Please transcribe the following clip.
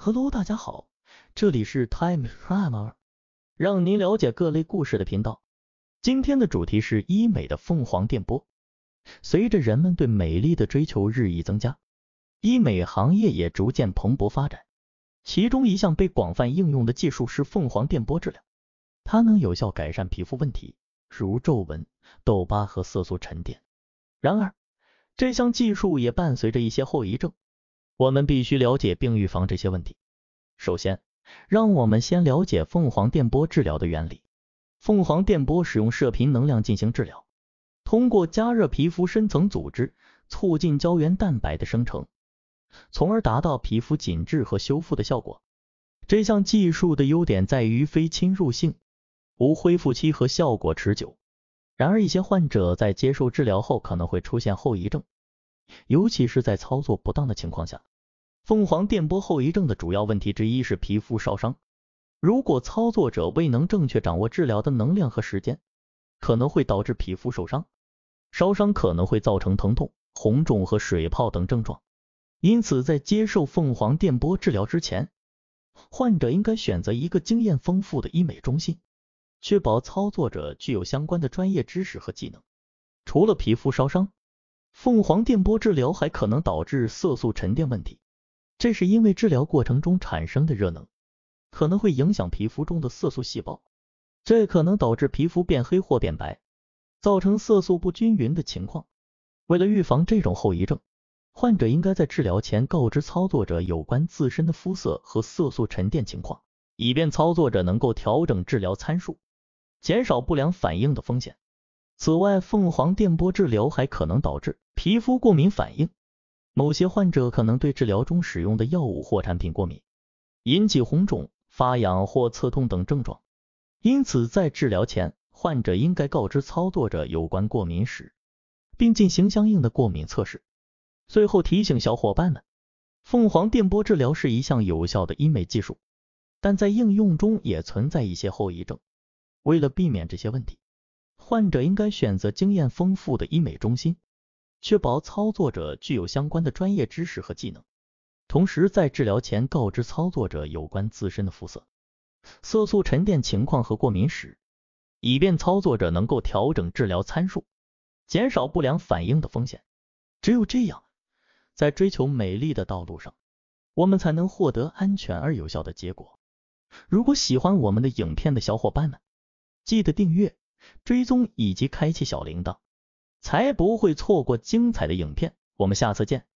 Hello，大家好，这里是 Time Primer，让您了解各类故事的频道。今天的主题是医美的凤凰电波。随着人们对美丽的追求日益增加，医美行业也逐渐蓬勃发展。其中一项被广泛应用的技术是凤凰电波治疗，它能有效改善皮肤问题，如皱纹、痘疤和色素沉淀。然而，这项技术也伴随着一些后遗症。我们必须了解并预防这些问题。首先，让我们先了解凤凰电波治疗的原理。凤凰电波使用射频能量进行治疗，通过加热皮肤深层组织，促进胶原蛋白的生成，从而达到皮肤紧致和修复的效果。这项技术的优点在于非侵入性、无恢复期和效果持久。然而，一些患者在接受治疗后可能会出现后遗症。尤其是在操作不当的情况下，凤凰电波后遗症的主要问题之一是皮肤烧伤。如果操作者未能正确掌握治疗的能量和时间，可能会导致皮肤受伤。烧伤可能会造成疼痛、红肿和水泡等症状。因此，在接受凤凰电波治疗之前，患者应该选择一个经验丰富的医美中心，确保操作者具有相关的专业知识和技能。除了皮肤烧伤，凤凰电波治疗还可能导致色素沉淀问题，这是因为治疗过程中产生的热能可能会影响皮肤中的色素细胞，这可能导致皮肤变黑或变白，造成色素不均匀的情况。为了预防这种后遗症，患者应该在治疗前告知操作者有关自身的肤色和色素沉淀情况，以便操作者能够调整治疗参数，减少不良反应的风险。此外，凤凰电波治疗还可能导致皮肤过敏反应，某些患者可能对治疗中使用的药物或产品过敏，引起红肿、发痒或刺痛等症状。因此，在治疗前，患者应该告知操作者有关过敏史，并进行相应的过敏测试。最后提醒小伙伴们，凤凰电波治疗是一项有效的医美技术，但在应用中也存在一些后遗症。为了避免这些问题。患者应该选择经验丰富的医美中心，确保操作者具有相关的专业知识和技能。同时，在治疗前告知操作者有关自身的肤色、色素沉淀情况和过敏史，以便操作者能够调整治疗参数，减少不良反应的风险。只有这样，在追求美丽的道路上，我们才能获得安全而有效的结果。如果喜欢我们的影片的小伙伴们，记得订阅。追踪以及开启小铃铛，才不会错过精彩的影片。我们下次见。